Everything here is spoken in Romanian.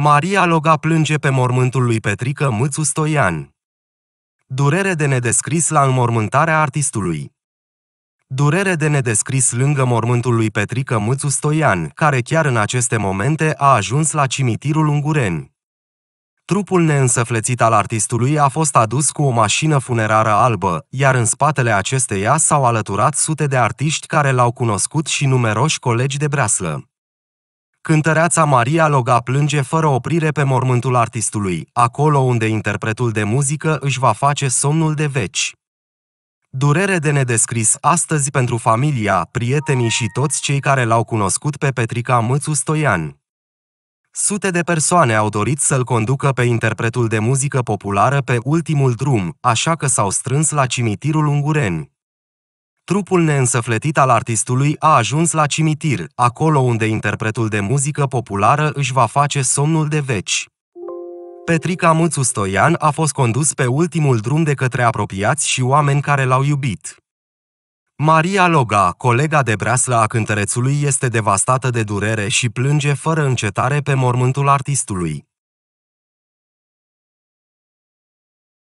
Maria Loga plânge pe mormântul lui Petrică Mâțu Stoian. Durere de nedescris la înmormântarea artistului. Durere de nedescris lângă mormântul lui Petrică Mâțu Stoian, care chiar în aceste momente a ajuns la cimitirul Ungureni. Trupul neînsăflețit al artistului a fost adus cu o mașină funerară albă, iar în spatele acesteia s-au alăturat sute de artiști care l-au cunoscut și numeroși colegi de breaslă. Cântăreața Maria Loga plânge fără oprire pe mormântul artistului, acolo unde interpretul de muzică își va face somnul de veci. Durere de nedescris astăzi pentru familia, prietenii și toți cei care l-au cunoscut pe Petrica Mățu Stoian. Sute de persoane au dorit să-l conducă pe interpretul de muzică populară pe ultimul drum, așa că s-au strâns la cimitirul Ungureni. Trupul neînsăfletit al artistului a ajuns la cimitir, acolo unde interpretul de muzică populară își va face somnul de veci. Petrica Mâțu Stoian a fost condus pe ultimul drum de către apropiați și oameni care l-au iubit. Maria Loga, colega de breaslă a cântărețului, este devastată de durere și plânge fără încetare pe mormântul artistului.